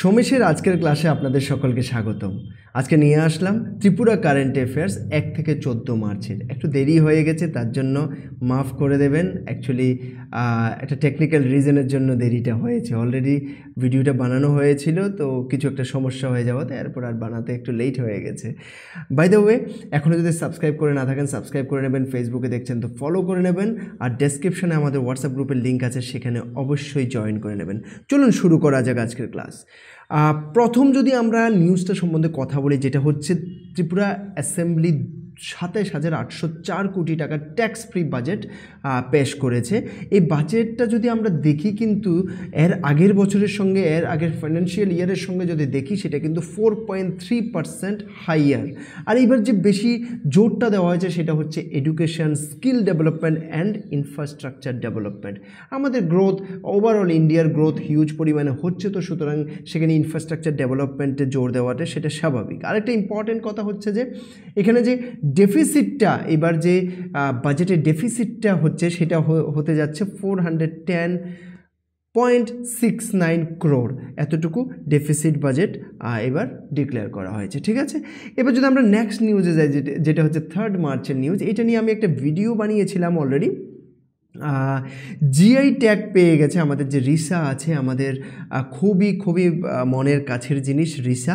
সোমেশের আজকের ক্লাসে আপনাদের সকলকে স্বাগতম আজকে নিয়ে আসলাম ত্রিপুরা কারেন্ট অ্যাফেয়ার্স এক থেকে চোদ্দো মার্চের একটু দেরি হয়ে গেছে তার জন্য মাফ করে দেবেন অ্যাকচুয়ালি একটা টেকনিক্যাল রিজনের জন্য দেরিটা হয়েছে অলরেডি ভিডিওটা বানানো হয়েছিল তো কিছু একটা সমস্যা হয়ে যাওয়াতে এরপর আর বানাতে একটু লেট হয়ে গেছে বাই দ্য ওয়ে এখনও যদি সাবস্ক্রাইব করে না থাকেন সাবস্ক্রাইব করে নেবেন ফেসবুকে দেখছেন তো ফলো করে নেবেন আর ডেসক্রিপশানে আমাদের হোয়াটসঅ্যাপ গ্রুপের লিঙ্ক আছে সেখানে অবশ্যই জয়েন করে নেবেন চলুন শুরু করা যাক আজকের ক্লাস প্রথম যদি আমরা নিউজটা সম্বন্ধে কথা বলি যেটা হচ্ছে ত্রিপুরা অ্যাসেম্বলি সাতাশ হাজার আটশো চার কোটি টাকার ট্যাক্স ফ্রি বাজেট পেশ করেছে এই বাজেটটা যদি আমরা দেখি কিন্তু এর আগের বছরের সঙ্গে এর আগের ফাইন্যান্সিয়াল ইয়ারের সঙ্গে যদি দেখি সেটা কিন্তু four point three percent higher আর এইবার যে বেশি জোরটা দেওয়া হয়েছে সেটা হচ্ছে education skill development and infrastructure development আমাদের গ্রোথ ওভারঅল ইন্ডিয়ার গ্রোথ হিউজ পরিমাণে হচ্ছে তো সুতরাং সেখানে ইনফ্রাস্ট্রাকচার ডেভেলপমেন্টে জোর দেওয়াটা সেটা স্বাভাবিক আরেকটা ইম্পর্টেন্ট কথা হচ্ছে যে এখানে যে ডেফিসিটটা এবার যে বাজেটের ডেফিসিটটা হচ্ছে সেটা হতে যাচ্ছে four hundred ten point six nine crore এতটুকু ডেফিসিট বাজেট এবার ডিক্লেয়ার করা হয়েছে ঠিক আছে এবার যদি আমরা নেক্সট নিউজে যাই যেটা হচ্ছে থার্ড মার্চের নিউজ এটা নিয়ে আমি একটা ভিডিও বানিয়েছিলাম অলরেডি জিআই ট্যাগ পেয়ে গেছে আমাদের যে রিসা আছে আমাদের খুবই খুবই মনের কাছের জিনিস রিসা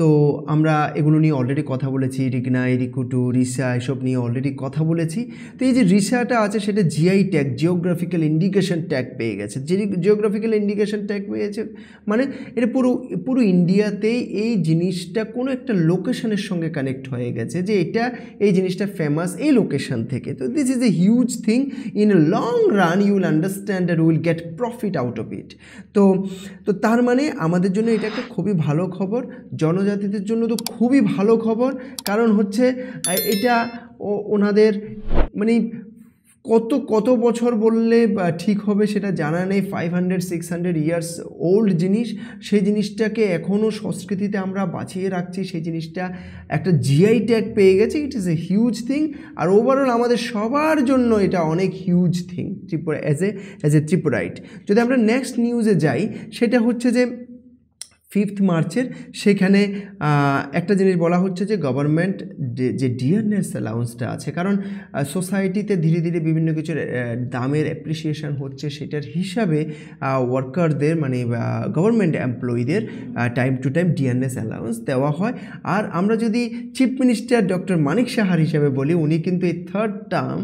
তো আমরা এগুলো নিয়ে অলরেডি কথা বলেছি রিগনাই রিকুটু রিসা এসব নিয়ে অলরেডি কথা বলেছি তো এই যে রিসাটা আছে সেটা GI tag geographical indication tag পেয়ে গেছে যে জিওগ্রাফিক্যাল ইন্ডিকেশন ট্যাগ পেয়েছে মানে এটা পুরো পুরো ইন্ডিয়াতেই এই জিনিসটা কোনো একটা লোকেশনের সঙ্গে কানেক্ট হয়ে গেছে যে এটা এই জিনিসটা ফেমাস এই লোকেশন থেকে তো this is a huge thing in a long run you will understand আর will get profit out of it তো তো তার মানে আমাদের জন্য এটা একটা খুবই ভালো খবর জন জনজাতিদের জন্য তো খুবই ভালো খবর কারণ হচ্ছে এটা ওনাদের মানে কত কত বছর বললে ঠিক হবে সেটা জানা নেই five hundred six hundred years old জিনিস সেই জিনিসটাকে এখনও সংস্কৃতিতে আমরা বাঁচিয়ে রাখছি সেই জিনিসটা একটা জিআই ট্যাগ পেয়ে গেছে it is a huge thing আর ওভারঅল আমাদের সবার জন্য এটা অনেক huge thing Tripura as a as a Tripurite যদি আমরা নেক্সট নিউজে যাই সেটা হচ্ছে যে ফিফথ মার্চের সেখানে একটা জিনিস বলা হচ্ছে যে গভর্নমেন্ট যে ডিয়ারনেস অ্যালাউন্সটা আছে কারণ সোসাইটিতে ধীরে ধীরে বিভিন্ন কিছুর দামের অ্যাপ্রিসিয়েশন হচ্ছে সেটার হিসাবে ওয়ার্কারদের মানে গভর্নমেন্ট এমপ্লয়ীদের time to time dearness allowance দেওয়া হয় আর আমরা যদি চিফ মিনিস্টার ডক্টর মানিক সাহার হিসাবে বলি উনি কিন্তু এই থার্ড টার্ম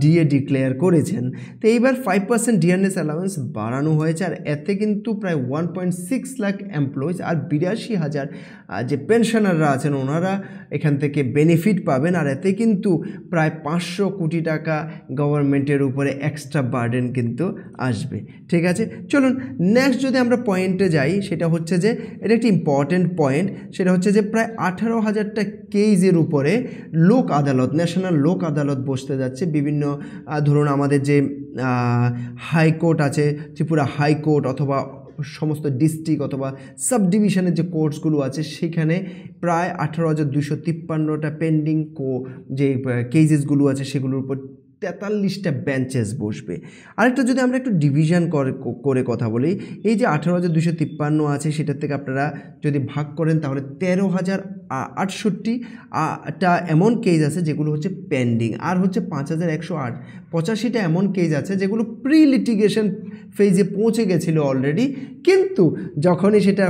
ডিএ ডিক্লেয়ার করেছেন তো এইবার ফাইভ পার্সেন্ট ডিয়ারনেস অ্যালাউন্স বাড়ানো হয়েছে আর এতে কিন্তু প্রায় one point six lakh employees আর বিরাশি হাজার যে পেনশনাররা আছেন ওনারা এখান থেকে বেনিফিট পাবেন আর এতে কিন্তু প্রায় পাঁচশো কোটি টাকা গভর্নমেন্টের উপরে এক্সট্রা বার্ডেন কিন্তু আসবে ঠিক আছে চলুন নেক্সট যদি আমরা পয়েন্টে যাই সেটা হচ্ছে যে এটা একটি ইম্পর্ট্যান্ট পয়েন্ট সেটা হচ্ছে যে প্রায় আঠারো হাজারটা কেইজের উপরে লোক আদালত ন্যাশনাল লোক আদালত বসতে যাচ্ছে বিভিন্ন ধরুন আমাদের যে হাইকোর্ট আছে ত্রিপুরা হাইকোর্ট অথবা সমস্ত ডিস্ট্রিক্ট অথবা সাব ডিভিশনের যে কোর্সগুলো আছে সেখানে প্রায় আঠারো হাজার দুশো তিপ্পান্নটা পেন্ডিং কো যে কেজেসগুলো আছে সেগুলোর উপর তেতাল্লিশটা বেঞ্চেস বসবে আরেকটা যদি আমরা একটু ডিভিশন করে কথা বলি এই যে আঠারো হাজার দুশো তিপ্পান্ন আছে সেটার থেকে আপনারা যদি ভাগ করেন তাহলে তেরো হাজার আটষট্টিটা এমন কেজ আছে যেগুলো হচ্ছে পেন্ডিং আর হচ্ছে পাঁচ হাজার একশো আট পঁচাশিটা এমন কেজ আছে যেগুলো প্রি লিটিগেশন ফেজে পৌঁছে গেছিলো অলরেডি কিন্তু যখনই সেটা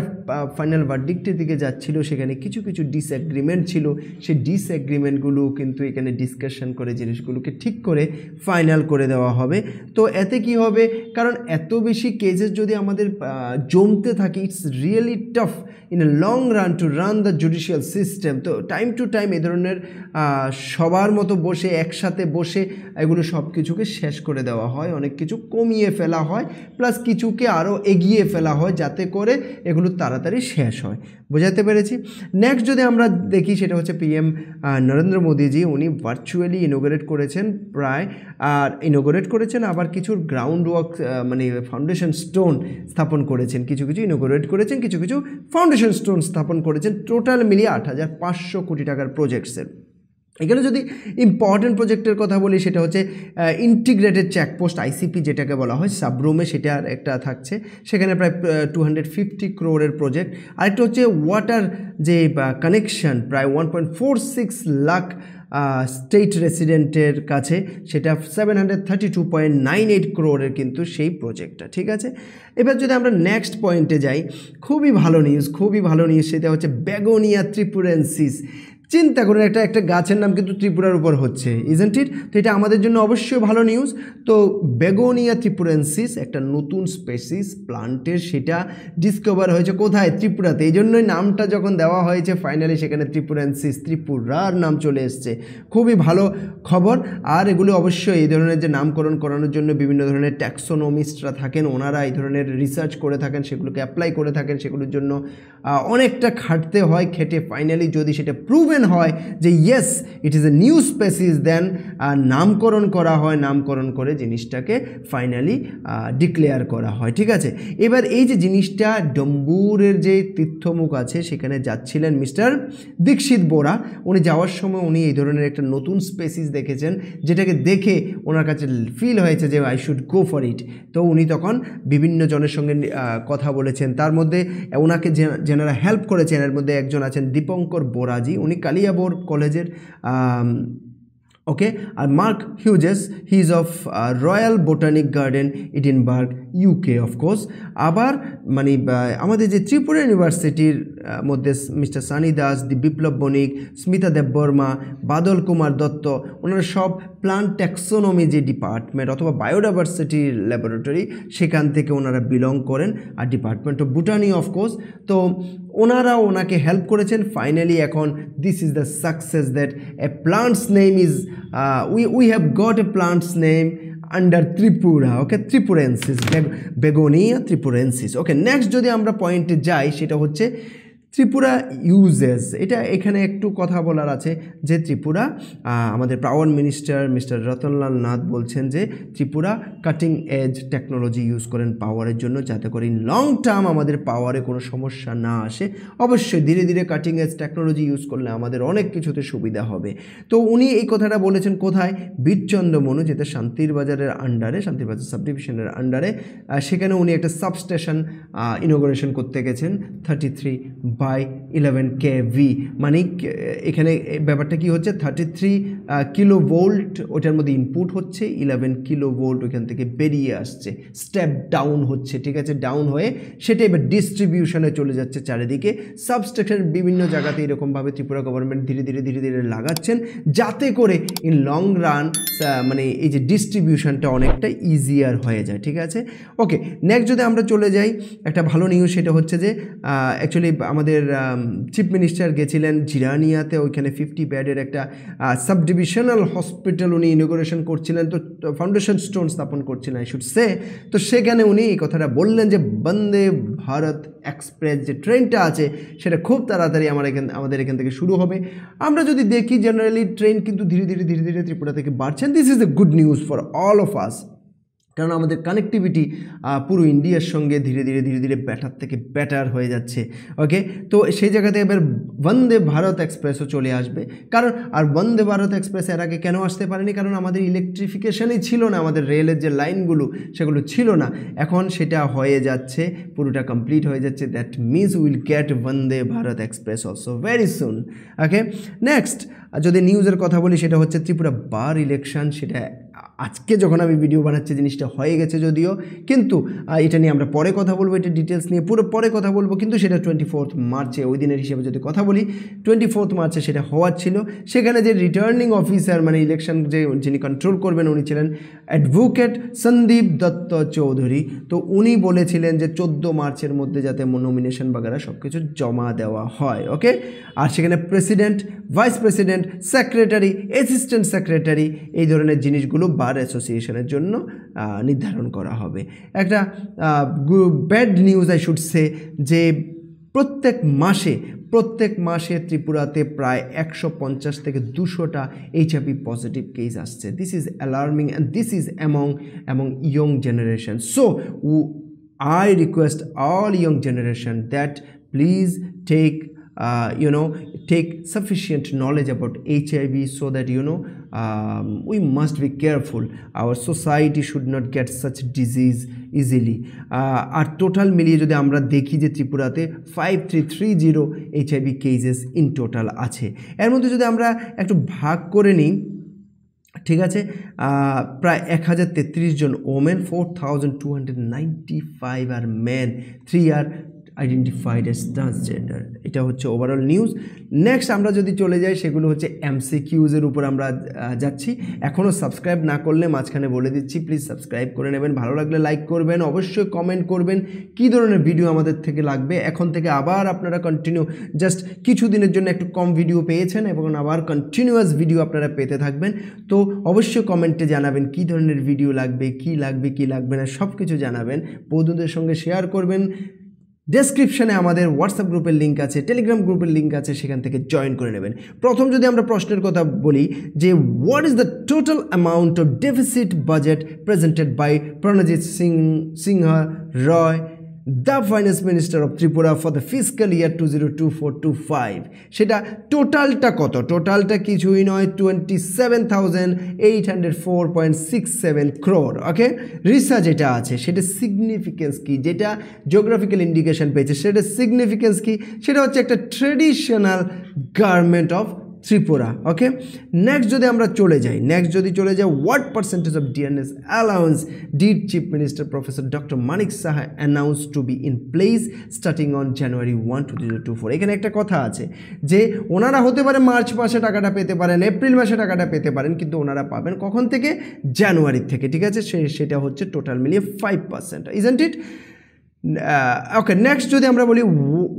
ফাইনাল ভার্ডিক্টের দিকে যাচ্ছিলো সেখানে কিছু কিছু ডিসঅ্যাগ্রিমেন্ট ছিল সেই ডিসঅ্যাগ্রিমেন্টগুলো কিন্তু এখানে ডিসকাশন করে জিনিসগুলোকে ঠিক করে ফাইনাল করে দেওয়া হবে তো এতে কি হবে কারণ এত বেশি কেজেস যদি আমাদের জমতে থাকে it's really tough in a long run to run the judicial system তো টাইম টু টাইম এ ধরনের সবার মতো বসে একসাথে বসে এগুলো সব কিছুকে শেষ করে দেওয়া হয় অনেক কিছু কমিয়ে ফেলা হয় প্লাস কিছুকে আরও এগিয়ে ফেলা হয় যাতে করে এগুলো তাড়াতাড়ি শেষ হয় বোঝাতে পেরেছি নেক্সট যদি আমরা দেখি সেটা হচ্ছে পিএম নরেন্দ্র মোদীজি উনি ভার্চুয়ালি ইনোগ্রেট করেছেন প্রায় আর ইনোগ্রেট করেছেন আবার কিছুর গ্রাউন্ড ওয়ার্ক মানে ফাউন্ডেশন স্টোন স্থাপন করেছেন কিছু কিছু ইনোগ্রেট করেছেন কিছু কিছু ফাউন্ডেশন স্টোন স্থাপন করেছেন টোটাল মিলিয়ে আট হাজার পাঁচশো কোটি টাকার প্রজেক্টসের এখানে যদি ইম্পর্টেন্ট প্রজেক্টের কথা বলি সেটা হচ্ছে ইন্টিগ্রেটেড চেকপোস্ট আইসিপি যেটাকে বলা হয় সাবরুমে সেটার একটা থাকছে সেখানে প্রায় টু হান্ড্রেড ফিফটি ক্রোরের প্রজেক্ট আরেকটা হচ্ছে ওয়াটার যে কানেকশন প্রায় one point four six lakh state রেসিডেন্টের কাছে সেটা seven hundred thirty two point nine eight ক্রোরের কিন্তু সেই প্রজেক্টটা ঠিক আছে এবার যদি আমরা নেক্সট পয়েন্টে যাই খুবই ভালো নিউজ খুবই ভালো নিউজ সেটা হচ্ছে বেগোনিয়া ত্রিপুরেন্সিস চিন্তা করুন একটা একটা গাছের নাম কিন্তু ত্রিপুরার উপর হচ্ছে ইজেন্ট ইট তো এটা আমাদের জন্য অবশ্যই ভালো নিউজ তো বেগোনিয়া ত্রিপুরেন্সিস একটা নতুন স্পেসিস প্লান্টের সেটা ডিসকভার হয়েছে কোথায় ত্রিপুরাতে এই জন্যই নামটা যখন দেওয়া হয়েছে ফাইনালি সেখানে ত্রিপুরেন্সিস ত্রিপুরার নাম চলে এসছে খুবই ভালো খবর আর এগুলো অবশ্যই এই ধরনের যে নামকরণ করানোর জন্য বিভিন্ন ধরনের ট্যাক্সোনোমিস্টরা থাকেন ওনারা এই ধরনের রিসার্চ করে থাকেন সেগুলোকে অ্যাপ্লাই করে থাকেন সেগুলোর জন্য অনেকটা খাটতে হয় খেটে ফাইনালি যদি সেটা প্রুভ কনফিডেন্ট হয় যে yes it is a new species then নামকরণ করা হয় নামকরণ করে জিনিসটাকে ফাইনালি ডিক্লেয়ার করা হয় ঠিক আছে এবার এই যে জিনিসটা ডম্বুরের যে তীর্থমুখ আছে সেখানে যাচ্ছিলেন মিস্টার দীক্ষিত বোরা উনি যাওয়ার সময় উনি এই ধরনের একটা নতুন স্পেসিস দেখেছেন যেটাকে দেখে ওনার কাছে ফিল হয়েছে যে I should go for it তো উনি তখন বিভিন্ন জনের সঙ্গে কথা বলেছেন তার মধ্যে ওনাকে যেনারা হেল্প করেছেন এর মধ্যে একজন আছেন দীপঙ্কর বোরাজি উনি Um, okay and mark hughes he's of uh, royal botanic garden edinburgh UK of course আবার মানে আমাদের যে ত্রিপুরা ইউনিভার্সিটির মধ্যে মিস্টার সানি দাস দি বিপ্লব বণিক স্মিতা দেববর্মা বাদল কুমার দত্ত ওনারা সব প্লান্ট ট্যাক্সোনমি যে ডিপার্টমেন্ট অথবা বায়োডাইভার্সিটি ল্যাবরেটরি সেখান থেকে ওনারা বিলং করেন আর ডিপার্টমেন্ট অফ বুটানি অফকোর্স তো ওনারা ওনাকে হেল্প করেছেন ফাইনালি এখন this is the success that a plants name is we we have got a plants name under Tripura okay ত্রিপুরেন্সিস begonia tripurensis okay next যদি আমরা পয়েন্টে যাই সেটা হচ্ছে ত্রিপুরা ইউজেস এটা এখানে একটু কথা বলার আছে যে ত্রিপুরা আমাদের power minister mister Ratanlal Nath বলছেন যে Tripura cutting edge technology use করেন পাওয়ারের জন্য যাতে করে লং টার্ম আমাদের পাওয়ারে কোনো সমস্যা না আসে অবশ্যই ধীরে ধীরে কাটিং এজ টেকনোলজি ইউজ করলে আমাদের অনেক কিছুতে সুবিধা হবে তো উনি এই কথাটা বলেছেন কোথায় বীরচন্দ্র মনু যেটা শান্তির বাজারের আন্ডারে শান্তির বাজার সাবডিভিশনের আন্ডারে সেখানে উনি একটা সাবস্টেশন ইনোগ্রেশন করতে গেছেন thirty three by eleven K V মানে এখানে ব্যাপারটা কি হচ্ছে থার্টি থ্রি কিলো ভোল্ট ওইটার মধ্যে ইনপুট হচ্ছে ইলেভেন কিলো ভোল্ট ওইখান থেকে বেরিয়ে আসছে স্টেপ ডাউন হচ্ছে ঠিক আছে ডাউন হয়ে সেটা এবার ডিস্ট্রিবিউশনে চলে যাচ্ছে চারিদিকে সাবস্ট্রাকশন বিভিন্ন জায়গাতে এরকমভাবে ত্রিপুরা গভর্নমেন্ট ধীরে ধীরে ধীরে ধীরে লাগাচ্ছেন যাতে করে ইন লং রান মানে এই যে ডিস্ট্রিবিউশনটা অনেকটা ইজিয়ার হয়ে যায় ঠিক আছে ওকে নেক্সট যদি আমরা চলে যাই একটা ভালো নিউজ সেটা হচ্ছে যে অ্যাকচুয়ালি আমাদের আমাদের চিফ মিনিস্টার গেছিলেন জিরানিয়াতে ওইখানে ফিফটি ব্যাডের একটা সাব ডিভিশনাল হসপিটাল উনি ইনোগ্রেশন করছিলেন তো ফাউন্ডেশন স্টোন স্থাপন করছিলেন আই শুড সে তো সেখানে উনি এই কথাটা বললেন যে বন্দে ভারত এক্সপ্রেস যে ট্রেনটা আছে সেটা খুব তাড়াতাড়ি আমার এখান আমাদের এখান থেকে শুরু হবে আমরা যদি দেখি জেনারেলি ট্রেন কিন্তু ধীরে ধীরে ধীরে ধীরে ত্রিপুরা থেকে বাড়ছেন this is a good news for all of us কারণ আমাদের কানেকটিভিটি পুরো ইন্ডিয়ার সঙ্গে ধীরে ধীরে ধীরে ধীরে ব্যাটার থেকে ব্যাটার হয়ে যাচ্ছে ওকে তো সেই জায়গাতে এবার বন্দে ভারত এক্সপ্রেসও চলে আসবে কারণ আর বন্দে ভারত এক্সপ্রেস এর আগে কেন আসতে পারেনি কারণ আমাদের ইলেকট্রিফিকেশনই ছিল না আমাদের রেলের যে লাইনগুলো সেগুলো ছিল না এখন সেটা হয়ে যাচ্ছে পুরোটা কমপ্লিট হয়ে যাচ্ছে that means will get Vande Bharat express also very soon okay next যদি নিউজের কথা বলি সেটা হচ্ছে ত্রিপুরা বার ইলেকশন সেটা আজকে যখন আমি ভিডিও বানাচ্ছি জিনিসটা হয়ে গেছে যদিও কিন্তু এটা নিয়ে আমরা পরে কথা বলবো এটা ডিটেলস নিয়ে পুরো পরে কথা বলবো কিন্তু সেটা টোয়েন্টি ফোর্থ মার্চে ওই দিনের হিসেবে যদি কথা বলি টোয়েন্টি ফোর্থ মার্চে সেটা হওয়ার ছিল সেখানে যে রিটার্নিং অফিসার মানে ইলেকশন যে যিনি কন্ট্রোল করবেন উনি ছিলেন অ্যাডভোকেট সন্দীপ দত্ত চৌধুরী তো উনি বলেছিলেন যে চোদ্দো মার্চের মধ্যে যাতে নমিনেশন বাগেরা সব কিছু জমা দেওয়া হয় ওকে আর সেখানে president vice president secretary assistant secretary এই ধরনের জিনিসগুলো বার অ্যাসোসিয়েশনের জন্য নির্ধারণ করা হবে একটা bad news I should say যে প্রত্যেক মাসে প্রত্যেক মাসে ত্রিপুরাতে প্রায় একশো পঞ্চাশ থেকে দুশোটা এইচআইভি পজিটিভ কেস আসছে this is alarming and this is among among young generation so I request all young generation that please take uh, you know take sufficient knowledge about HIV so that you know um, we must be careful our society should not get such disease easily uh, আর total মিলিয়ে যদি আমরা দেখি যে ত্রিপুরাতে five three three zero HIV cases in total আছে এর মধ্যে যদি আমরা একটু ভাগ করে নিই ঠিক আছে প্রায় এক হাজার তেত্রিশ জন women four thousand two hundred ninety five আর ম্যান থ্রি আর আইডেন্টিফাইড এস ট্রান্সজেন্ডার এটা হচ্ছে ওভারঅল নিউজ নেক্সট আমরা যদি চলে যাই সেগুলো হচ্ছে এমসি কিউজের উপর আমরা যাচ্ছি এখনও সাবস্ক্রাইব না করলে মাঝখানে বলে দিচ্ছি প্লিজ সাবস্ক্রাইব করে নেবেন ভালো লাগলে লাইক করবেন অবশ্যই কমেন্ট করবেন কি ধরনের ভিডিও আমাদের থেকে লাগবে এখন থেকে আবার আপনারা কন্টিনিউ জাস্ট কিছু দিনের জন্য একটু কম ভিডিও পেয়েছেন এবং আবার কন্টিনিউয়াস ভিডিও আপনারা পেতে থাকবেন তো অবশ্যই কমেন্টে জানাবেন কি ধরনের ভিডিও লাগবে কি লাগবে কি লাগবে না সব কিছু জানাবেন বন্ধুদের সঙ্গে শেয়ার করবেন ডেসক্রিপশানে আমাদের হোয়াটসঅ্যাপ গ্রুপের লিঙ্ক আছে টেলিগ্রাম গ্রুপের লিঙ্ক আছে সেখান থেকে জয়েন করে নেবেন প্রথম যদি আমরা প্রশ্নের কথা বলি যে what is the total amount of deficit budget presented by Pranajit Singh Singha Roy the finance minister of Tripura for the physical year two zero two four two five সেটা টোটালটা কত টোটালটা কিছুই নয় twenty seven thousand eight hundred four point six seven crore okay রিসা যেটা আছে সেটা সিগনিফিকেন্স কি যেটা জিওগ্রাফিক্যাল ইন্ডিকেশন পেয়েছে সেটা সিগনিফিকেন্স কি সেটা হচ্ছে একটা traditional garment of Tripura okay next যদি আমরা চলে যাই নেক্সট যদি চলে যাই what percentage of DNS allowance did chief minister professor doctor Manik Saha announce to be in place starting on January one two thousand two four এখানে একটা কথা আছে যে ওনারা হতে পারে মার্চ মাসে টাকাটা পেতে পারেন এপ্রিল মাসে টাকাটা পেতে পারেন কিন্তু ওনারা পাবেন কখন থেকে জানুয়ারির থেকে ঠিক আছে সেটা হচ্ছে টোটাল মিলিয়ে five percent isn't it okay next যদি আমরা বলি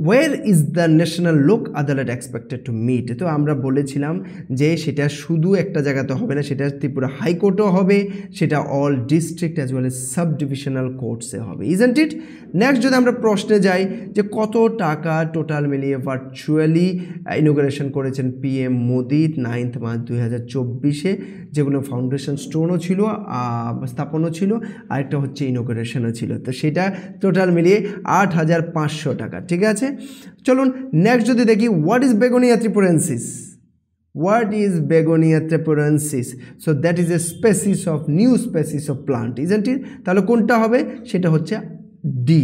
ওয়ের ইজ দ্য ন্যাশনাল লোক আদালত এক্সপেক্টেড টু মিট তো আমরা বলেছিলাম যে সেটা শুধু একটা জায়গাতে হবে না সেটা ত্রিপুরা হাইকোর্টও হবে সেটা all district as well as sub divisional কোর্টসে হবে ইজ ইজেন্ট ইট নেক্সট যদি আমরা প্রশ্নে যাই যে কত টাকা টোটাল মিলিয়ে ভার্চুয়ালি ইনোগ্রেশন করেছেন পিএম মোদি নাইন্থ মার্চ দুই হাজার চব্বিশে যেগুলো ফাউন্ডেশন স্টোনও ছিল স্থাপনও ছিল আরেকটা হচ্ছে ইনোগ্রেশনও ছিল তো সেটা টোটাল মিলিয়ে আট হাজার পাঁচশো টাকা ঠিক আছে চলুন নেক্সট যদি দেখি what is begonia tripurensis what is begonia tripurensis so that is a species of new species of plant isn't it তাহলে কোনটা হবে সেটা হচ্ছে D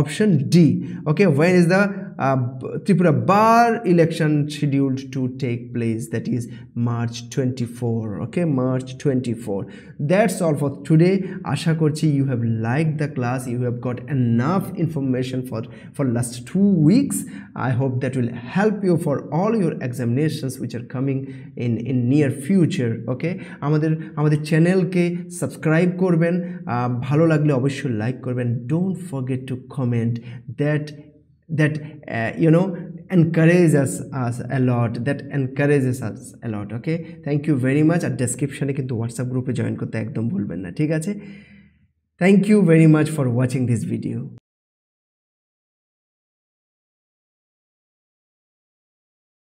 option D okay when is the Uh, Tripura bar election scheduled to take place that is March 24 okay March 24 that's all for today আশা করছি you have liked the class you have got enough information for for last two weeks I hope that will help you for all your examinations which are coming in in near future okay channel ke subscribe korben. করবেন ভালো লাগলে like korben. Don't forget to comment that. that uh, you know encourages us a lot that encourages us a lot ওকে thank you very much আর ডেসক্রিপশানে কিন্তু WhatsApp গ্রুপে join করতে একদম ভুলবেন না ঠিক আছে thank you very much for watching this video